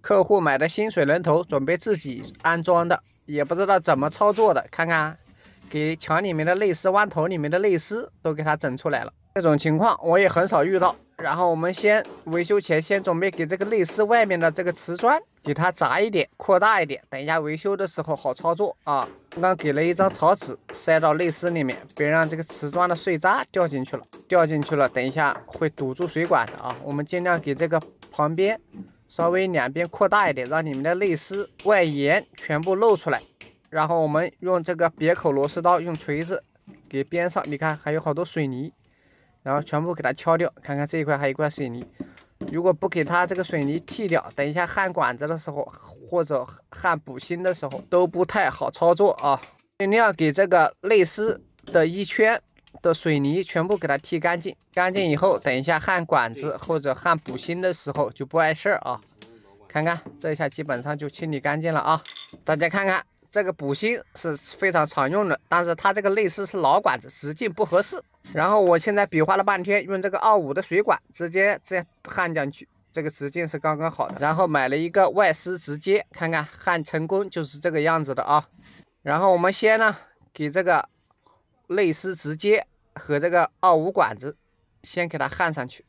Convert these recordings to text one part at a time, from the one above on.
客户买的新水龙头，准备自己安装的，也不知道怎么操作的，看看，给墙里面的内丝弯头里面的内丝都给它整出来了。这种情况我也很少遇到。然后我们先维修前先准备给这个内丝外面的这个瓷砖给它砸一点，扩大一点，等一下维修的时候好操作啊。刚刚给了一张草纸塞到内丝里面，别让这个瓷砖的碎渣掉进去了，掉进去了，等一下会堵住水管的啊。我们尽量给这个旁边。稍微两边扩大一点，让你们的内丝外沿全部露出来，然后我们用这个别口螺丝刀，用锤子给边上，你看还有好多水泥，然后全部给它敲掉，看看这一块还有一块水泥，如果不给它这个水泥剔掉，等一下焊管子的时候或者焊补锌的时候都不太好操作啊，尽量给这个内丝的一圈的水泥全部给它剔干净，干净以后等一下焊管子或者焊补锌的时候就不碍事儿啊。看看，这一下基本上就清理干净了啊！大家看看，这个补芯是非常常用的，但是它这个内丝是老管子，直径不合适。然后我现在比划了半天，用这个二五的水管直接这样焊进去，这个直径是刚刚好的。然后买了一个外丝直接看看焊成功，就是这个样子的啊。然后我们先呢，给这个内丝直接和这个二五管子先给它焊上去。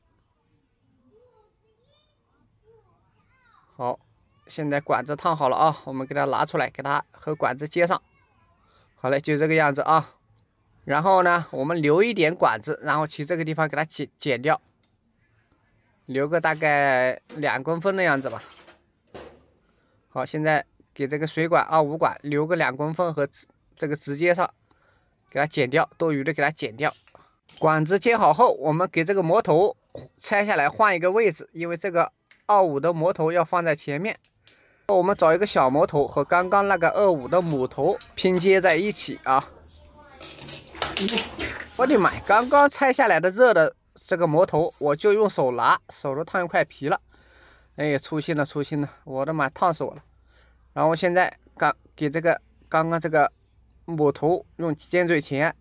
好，现在管子烫好了啊，我们给它拿出来，给它和管子接上。好嘞，就这个样子啊。然后呢，我们留一点管子，然后去这个地方给它剪剪掉，留个大概两公分的样子吧。好，现在给这个水管啊，五管留个两公分和这个直接上，给它剪掉多余的，给它剪掉。管子接好后，我们给这个磨头拆下来，换一个位置，因为这个。二五的魔头要放在前面，我们找一个小魔头和刚刚那个二五的母头拼接在一起啊！我的妈！刚刚拆下来的热的这个魔头，我就用手拿，手都烫一块皮了。哎，粗心了，粗心了！我的妈，烫死我了！然后现在刚给这个刚刚这个母头用尖嘴钳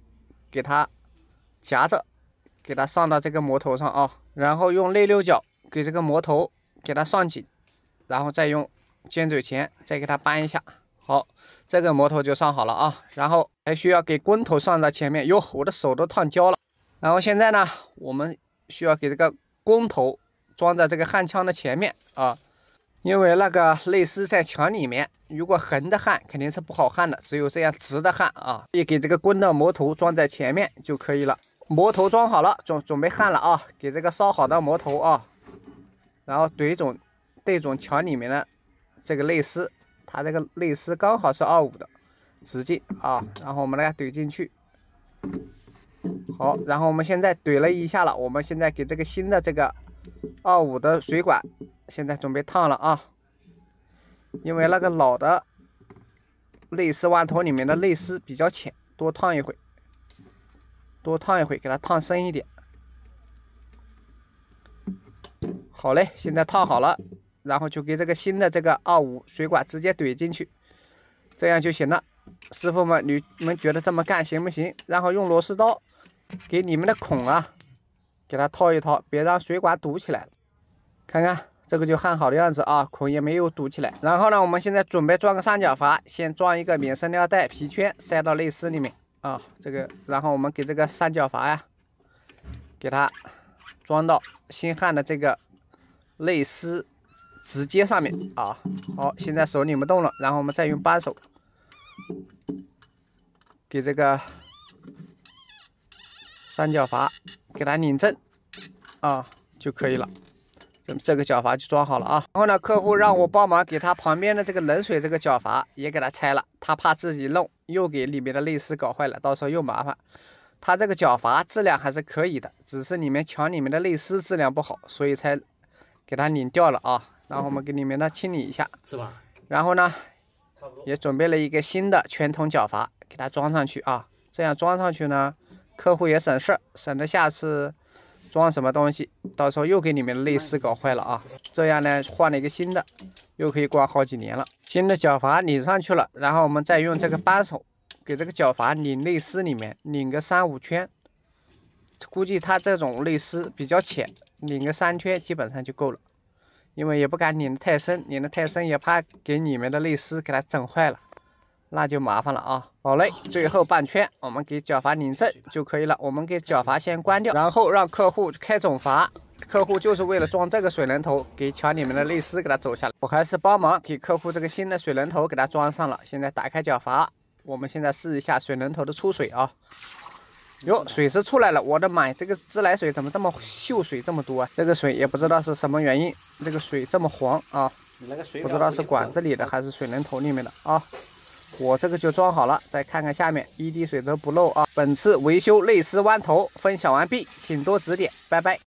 给它夹着，给它上到这个魔头上啊，然后用内六角给这个魔头。给它上紧，然后再用尖嘴钳再给它扳一下。好，这个磨头就上好了啊。然后还需要给棍头上到前面。哟，我的手都烫焦了。然后现在呢，我们需要给这个弓头装在这个焊枪的前面啊，因为那个内丝在墙里面，如果横的焊肯定是不好焊的，只有这样直的焊啊。可以给这个棍的磨头装在前面就可以了。磨头装好了，准准备焊了啊。给这个烧好的磨头啊。然后怼准对准墙里面的这个内丝，它这个内丝刚好是二五的直径啊。然后我们来怼进去。好，然后我们现在怼了一下了。我们现在给这个新的这个二五的水管，现在准备烫了啊。因为那个老的内丝袜托里面的内丝比较浅，多烫一会，多烫一会给它烫深一点。好嘞，现在套好了，然后就给这个新的这个二五水管直接怼进去，这样就行了。师傅们，你们觉得这么干行不行？然后用螺丝刀给你们的孔啊，给它套一套，别让水管堵起来看看这个就焊好的样子啊，孔也没有堵起来。然后呢，我们现在准备装个三角阀，先装一个免生料带皮圈塞到内丝里面啊，这个。然后我们给这个三角阀呀，给它装到新焊的这个。内丝直接上面啊，好，现在手拧不动了，然后我们再用扳手给这个三角阀给它拧正啊就可以了。这个角阀就装好了啊。然后呢，客户让我帮忙给他旁边的这个冷水这个角阀也给他拆了，他怕自己弄又给里面的内丝搞坏了，到时候又麻烦。他这个角阀质量还是可以的，只是里面墙里面的内丝质量不好，所以才。给它拧掉了啊，然后我们给你们呢清理一下，是吧？然后呢，也准备了一个新的全铜脚阀，给它装上去啊。这样装上去呢，客户也省事，省得下次装什么东西，到时候又给你们内饰搞坏了啊。这样呢，换了一个新的，又可以挂好几年了。新的脚阀拧上去了，然后我们再用这个扳手给这个脚阀拧内丝里面，拧个三五圈。估计它这种内丝比较浅，拧个三圈基本上就够了，因为也不敢拧太深，拧的太深也怕给你们的内丝给它整坏了，那就麻烦了啊。好嘞，最后半圈我们给角阀拧正就可以了，我们给角阀先关掉，然后让客户开总阀，客户就是为了装这个水龙头，给桥里面的内丝给它走下来，我还是帮忙给客户这个新的水龙头给它装上了，现在打开角阀，我们现在试一下水龙头的出水啊。哟，水是出来了，我的妈！呀，这个自来水怎么这么锈水这么多啊？这个水也不知道是什么原因，这个水这么黄啊？不知道是管子里的还是水龙头里面的啊？我这个就装好了，再看看下面一滴水都不漏啊！本次维修内丝弯头分享完毕，请多指点，拜拜。